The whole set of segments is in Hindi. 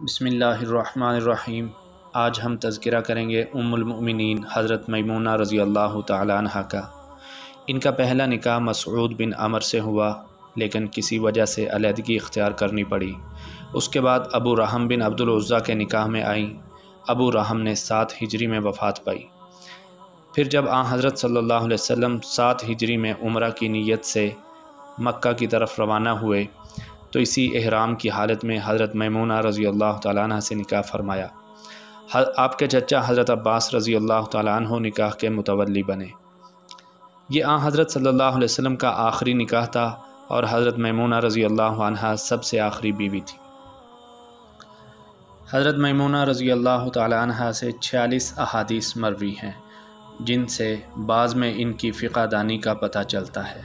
बसमीम आज हम तस्करा करेंगे उम्मिन हज़रत ममूना रज़ी अल्लाह तह का इनका पहला निकाह मसरूद बिन अमर से हुआ लेकिन किसी वजह से अलीहदगी इख्तियार करनी पड़ी उसके बाद अबू रहम बिन अब्दुल्ज़ा के निकाह में आई अबू रहम ने सात हिजरी में वफ़ात पाई फिर जब आ हज़रत सल्ला वसम सात हिजरी में उम्र की नीयत से मक्का की तरफ रवाना हुए तो इसी अहराम की हालत में हज़रत ममूना रज़ी अल्लाह ताली से निकाह फरमाया आपके चचा हज़रत अब्बास रज़ी अल्लाह तु निकाह के मुतवली बने ये आ हज़रत सल्ला वसम का आखिरी निकाह था और हज़रत ममूना रज़ी अल्लाह सबसे आखिरी बीवी थी हज़रत ममूना रज़ी अल्लाह तह से छियालीस अहादीस मरवी हैं जिनसे बाज़ में इनकी फ़िकादानी का पता चलता है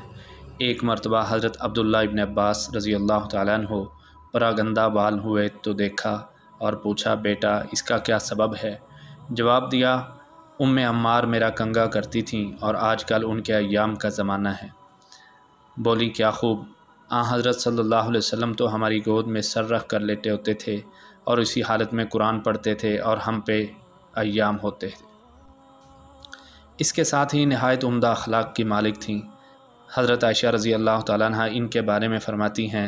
एक मरतबा हज़रत अब्दुल्ला इबन अब्बास रज़ी अल्लाह तु बड़ा गंदा बाल हुए तो देखा और पूछा बेटा इसका क्या सबब है जवाब दिया उम अम्मार मेरा कंगा करती थीं और आजकल उनके अयाम का ज़माना है बोली क्या खूब आ हाँ हज़रत सल्ला वसम तो हमारी गोद में सर रख कर लेटे होते थे और इसी हालत में कुरान पढ़ते थे और हम पे अयाम होते थे इसके साथ ही नहायत उम्दा अखलाक की मालिक थीं हज़रत आयशा रज़ी अल्लाह तह इनके बारे में फ़रमाती हैं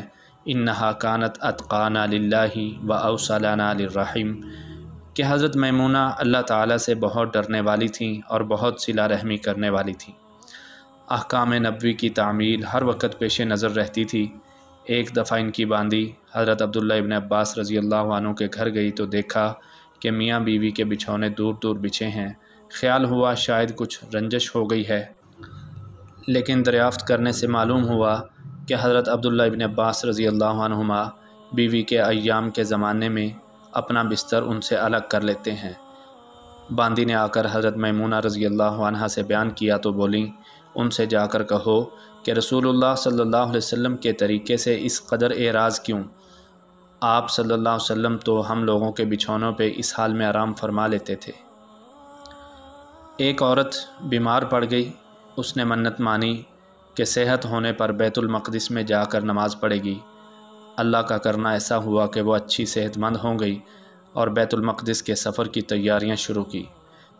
इन कानत अतकाना ला व अवसलानाम कि हज़रत मैमूना अल्लाह ताला से बहुत डरने वाली थी और बहुत सिला रहमी करने वाली थी अहकाम नबवी की तामील हर वक्त पेश नज़र रहती थी एक दफ़ा इनकी बांदी हज़रत अब्दुल्ला इबन अब्बास रज़ी अल्लाह के घर गई तो देखा कि मियाँ बीवी के बिछौने दूर दूर बिछे हैं ख्याल हुआ शायद कुछ रंजश हो गई है लेकिन दरियाफ़्त करने से मालूम हुआ कि हज़रत अब्दुल्ला इबन अब्बास रज़ी अल्लाहमा बीवी के अयाम के ज़माने में अपना बिस्तर उनसे अलग कर लेते हैं बांदी ने आकर हज़रत मैमूना रज़ी अल्लाह से बयान किया तो बोली उनसे जाकर कहो कि रसूलुल्लाह सल्लल्लाहु अलैहि वसल्लम के तरीके से इस कदर एराज़ क्यों आप सल्लल्लाहु अलैहि वसल्लम तो हम लोगों के बिछौनों पे इस हाल में आराम फरमा लेते थे एक औरत बीमार पड़ गई उसने मन्नत मानी कि सेहत होने पर बैतुलमक़दस में जाकर नमाज़ पढ़ेगी अल्लाह का करना ऐसा हुआ कि वह अच्छी सेहतमंद हो गई और बैतुलमक़दस के सफ़र की तैयारियां शुरू की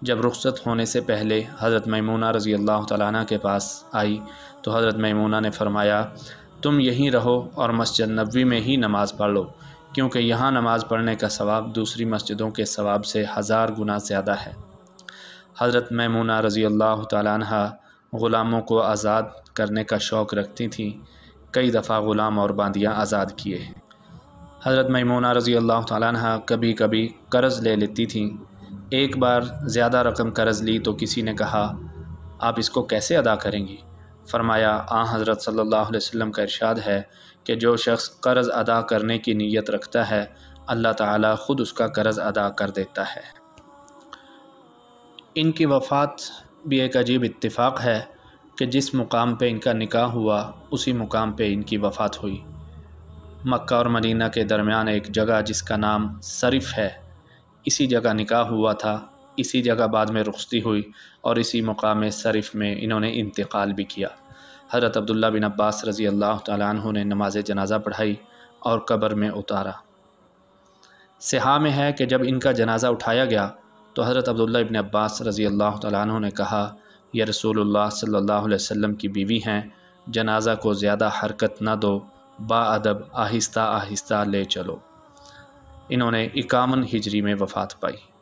जब रुख्सत होने से पहले हज़रत मैमूना रज़ी अल्लाह ताली के पास आई तो हज़रत मैमूना ने फरमाया तुम यहीं रहो और मस्जिद नबी में ही नमाज़ पढ़ लो क्योंकि यहाँ नमाज़ पढ़ने का सवाब दूसरी मस्जिदों के सवाब से हज़ार गुना ज़्यादा है हज़रत मैमूना रज़ी अल्लाह तह ग़ुलामों को आज़ाद करने का शौक़ रखती थी कई दफ़ा ग़ुलाम और बांदियाँ आज़ाद किए हैं हज़रत ममूना रज़ी अल्लाह तह कभी कभी कर्ज़ ले लेती थी एक बार ज़्यादा रकम कर्ज़ ली तो किसी ने कहा आप इसको कैसे अदा करेंगी फरमाया आ हज़रत सल्लल्लाहु अलैहि वसल्लम का इरशाद है कि जो शख्स कर्ज़ अदा करने की नीयत रखता है अल्लाह ताला ख़ुद उसका कर्ज़ अदा कर देता है इनकी वफ़ात भी एक अजीब इत्तेफाक है कि जिस मुकाम पे इनका निकाह हुआ उसी मुकाम पे इनकी वफ़ात हुई मक्का और मदीना के दरमियान एक जगह जिसका नाम शरीफ है इसी जगह निकाह हुआ था इसी जगह बाद में रुखती हुई और इसी मुकाम शरीफ में इन्होंने इंतकाल भी किया हज़रत अब्दुल्ला बिन अब्बास रज़ी अल्लाह तु ने नमाज जनाजा पढ़ाई और कब्र में उतारा सिहा में है कि जब इनका जनाजा उठाया गया तो हज़रत अब्दुल्ला इबन अब्बास रज़ी अल्लाह तु ने कहा यह रसूल सल्ला वसल्लम की बीवी हैं जनाजा को ज़्यादा हरकत ना दो बाअदब आहिस्ता आहिस्ता ले चलो इन्होंने इक्यावन हिजरी में वफ़ात पाई